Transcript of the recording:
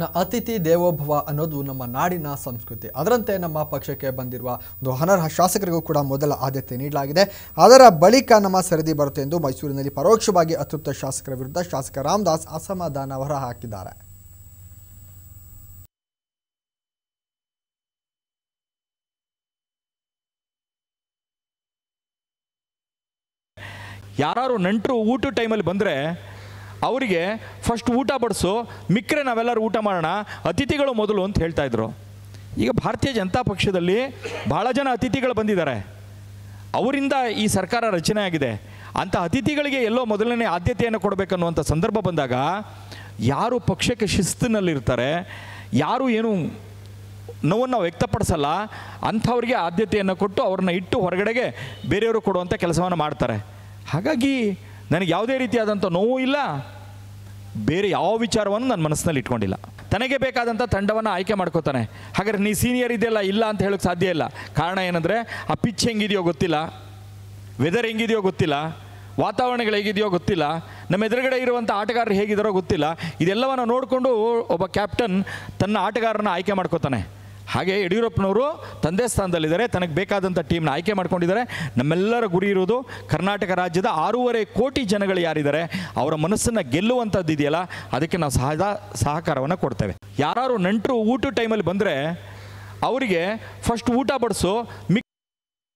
ನ ಅತಿಥಿ ದೇವೋಭವ ಅನ್ನೋದು ನಮ್ಮ ನಾಡಿನ ಸಂಸ್ಕೃತಿ ಅದರಂತೆ ನಮ್ಮ ಪಕ್ಷಕ್ಕೆ ಬಂದಿರುವ ಒಂದು ಅನರ್ಹ ಶಾಸಕರಿಗೂ ಕೂಡ ಮೊದಲ ಆದ್ಯತೆ ನೀಡಲಾಗಿದೆ ಅದರ ಬಳಿಕ ನಮ್ಮ ಸರದಿ ಬರುತ್ತೆ ಎಂದು ಮೈಸೂರಿನಲ್ಲಿ ಪರೋಕ್ಷವಾಗಿ ಅತೃಪ್ತ ಶಾಸಕರ ವಿರುದ್ಧ ಶಾಸಕ ರಾಮದಾಸ್ ಅಸಮಾಧಾನ ಹೊರಹಾಕಿದ್ದಾರೆ ಯಾರು ನಂಟರು ಊಟ ಟೈಮಲ್ಲಿ ಬಂದರೆ ಅವರಿಗೆ ಫಸ್ಟ್ ಊಟ ಬಡಿಸು ಮಿಕ್ಕರೆ ನಾವೆಲ್ಲರೂ ಊಟ ಮಾಡೋಣ ಅತಿಥಿಗಳು ಮೊದಲು ಅಂತ ಹೇಳ್ತಾಯಿದ್ರು ಈಗ ಭಾರತೀಯ ಜನತಾ ಪಕ್ಷದಲ್ಲಿ ಭಾಳ ಜನ ಅತಿಥಿಗಳು ಬಂದಿದ್ದಾರೆ ಅವರಿಂದ ಈ ಸರ್ಕಾರ ರಚನೆ ಆಗಿದೆ ಅಂಥ ಅತಿಥಿಗಳಿಗೆ ಎಲ್ಲೋ ಮೊದಲನೇ ಆದ್ಯತೆಯನ್ನು ಕೊಡಬೇಕನ್ನುವಂಥ ಸಂದರ್ಭ ಬಂದಾಗ ಯಾರು ಪಕ್ಷಕ್ಕೆ ಶಿಸ್ತಿನಲ್ಲಿರ್ತಾರೆ ಯಾರು ಏನು ನೋವನ್ನು ವ್ಯಕ್ತಪಡಿಸಲ್ಲ ಅಂಥವ್ರಿಗೆ ಆದ್ಯತೆಯನ್ನು ಕೊಟ್ಟು ಅವ್ರನ್ನ ಇಟ್ಟು ಹೊರಗಡೆಗೆ ಬೇರೆಯವರು ಕೊಡುವಂಥ ಕೆಲಸವನ್ನು ಮಾಡ್ತಾರೆ ಹಾಗಾಗಿ ನನಗೆ ಯಾವುದೇ ರೀತಿಯಾದಂಥ ನೋವು ಇಲ್ಲ ಬೇರೆ ಯಾವ ವಿಚಾರವನ್ನು ನನ್ನ ಮನಸ್ಸಿನಲ್ಲಿ ಇಟ್ಕೊಂಡಿಲ್ಲ ತನಗೆ ಬೇಕಾದಂಥ ತಂಡವನ್ನು ಆಯ್ಕೆ ಮಾಡ್ಕೋತಾನೆ ಹಾಗಾದರೆ ನೀ ಸೀನಿಯರ್ ಇದೆಯಲ್ಲ ಇಲ್ಲ ಅಂತ ಹೇಳೋಕೆ ಸಾಧ್ಯ ಇಲ್ಲ ಕಾರಣ ಏನಂದರೆ ಆ ಪಿಚ್ ಹೆಂಗಿದೆಯೋ ಗೊತ್ತಿಲ್ಲ ವೆದರ್ ಹೆಂಗಿದೆಯೋ ಗೊತ್ತಿಲ್ಲ ವಾತಾವರಣಗಳು ಹೇಗಿದೆಯೋ ಗೊತ್ತಿಲ್ಲ ನಮ್ಮ ಎದುರುಗಡೆ ಇರುವಂಥ ಆಟಗಾರರು ಹೇಗಿದ್ದಾರೋ ಗೊತ್ತಿಲ್ಲ ಇದೆಲ್ಲವನ್ನು ನೋಡಿಕೊಂಡು ಒಬ್ಬ ಕ್ಯಾಪ್ಟನ್ ತನ್ನ ಆಟಗಾರರನ್ನ ಆಯ್ಕೆ ಮಾಡ್ಕೋತಾನೆ ಹಾಗೆ ಯಡಿಯೂರಪ್ಪನವರು ತಂದೆ ಸ್ಥಾನದಲ್ಲಿದ್ದಾರೆ ತನಗೆ ಬೇಕಾದಂಥ ಟೀಮ್ನ ಆಯ್ಕೆ ಮಾಡ್ಕೊಂಡಿದ್ದಾರೆ ನಮ್ಮೆಲ್ಲರ ಗುರಿ ಇರೋದು ಕರ್ನಾಟಕ ರಾಜ್ಯದ ಆರೂವರೆ ಕೋಟಿ ಜನಗಳು ಯಾರಿದ್ದಾರೆ ಅವರ ಮನಸ್ಸನ್ನು ಗೆಲ್ಲುವಂಥದ್ದು ಇದೆಯಲ್ಲ ಅದಕ್ಕೆ ನಾವು ಸಹಜ ಸಹಕಾರವನ್ನು ಕೊಡ್ತೇವೆ ಯಾರು ನಂಟರು ಊಟ ಟೈಮಲ್ಲಿ ಬಂದರೆ ಅವರಿಗೆ ಫಸ್ಟ್ ಊಟ ಬಡಿಸು